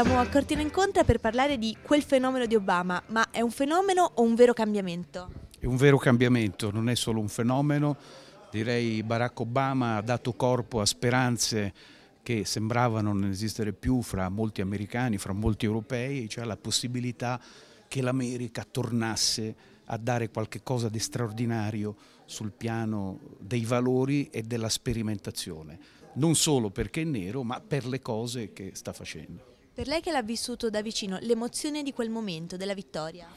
Siamo a Cortina Incontra per parlare di quel fenomeno di Obama, ma è un fenomeno o un vero cambiamento? È un vero cambiamento, non è solo un fenomeno. Direi Barack Obama ha dato corpo a speranze che sembravano non esistere più fra molti americani, fra molti europei, cioè la possibilità che l'America tornasse a dare qualche cosa di straordinario sul piano dei valori e della sperimentazione, non solo perché è nero, ma per le cose che sta facendo. Per lei che l'ha vissuto da vicino, l'emozione di quel momento, della vittoria?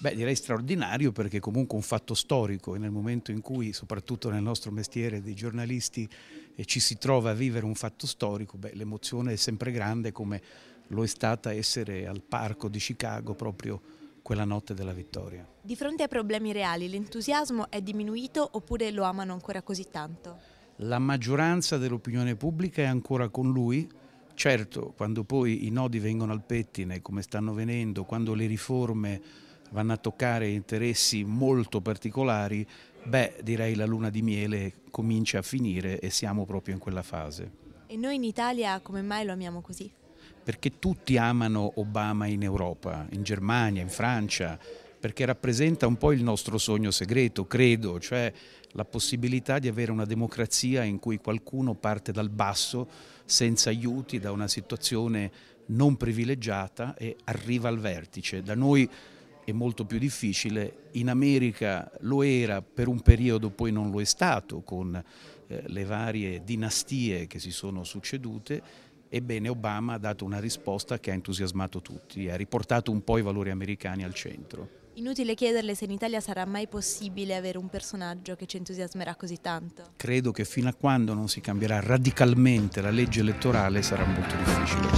Beh, direi straordinario perché comunque un fatto storico e nel momento in cui, soprattutto nel nostro mestiere dei giornalisti, eh, ci si trova a vivere un fatto storico, l'emozione è sempre grande come lo è stata essere al parco di Chicago proprio quella notte della vittoria. Di fronte ai problemi reali, l'entusiasmo è diminuito oppure lo amano ancora così tanto? La maggioranza dell'opinione pubblica è ancora con lui, Certo, quando poi i nodi vengono al pettine, come stanno venendo, quando le riforme vanno a toccare interessi molto particolari, beh, direi la luna di miele comincia a finire e siamo proprio in quella fase. E noi in Italia come mai lo amiamo così? Perché tutti amano Obama in Europa, in Germania, in Francia, perché rappresenta un po' il nostro sogno segreto, credo, cioè la possibilità di avere una democrazia in cui qualcuno parte dal basso, senza aiuti, da una situazione non privilegiata e arriva al vertice. Da noi è molto più difficile, in America lo era per un periodo, poi non lo è stato, con eh, le varie dinastie che si sono succedute, Ebbene, Obama ha dato una risposta che ha entusiasmato tutti, ha riportato un po' i valori americani al centro. Inutile chiederle se in Italia sarà mai possibile avere un personaggio che ci entusiasmerà così tanto. Credo che fino a quando non si cambierà radicalmente la legge elettorale sarà molto difficile.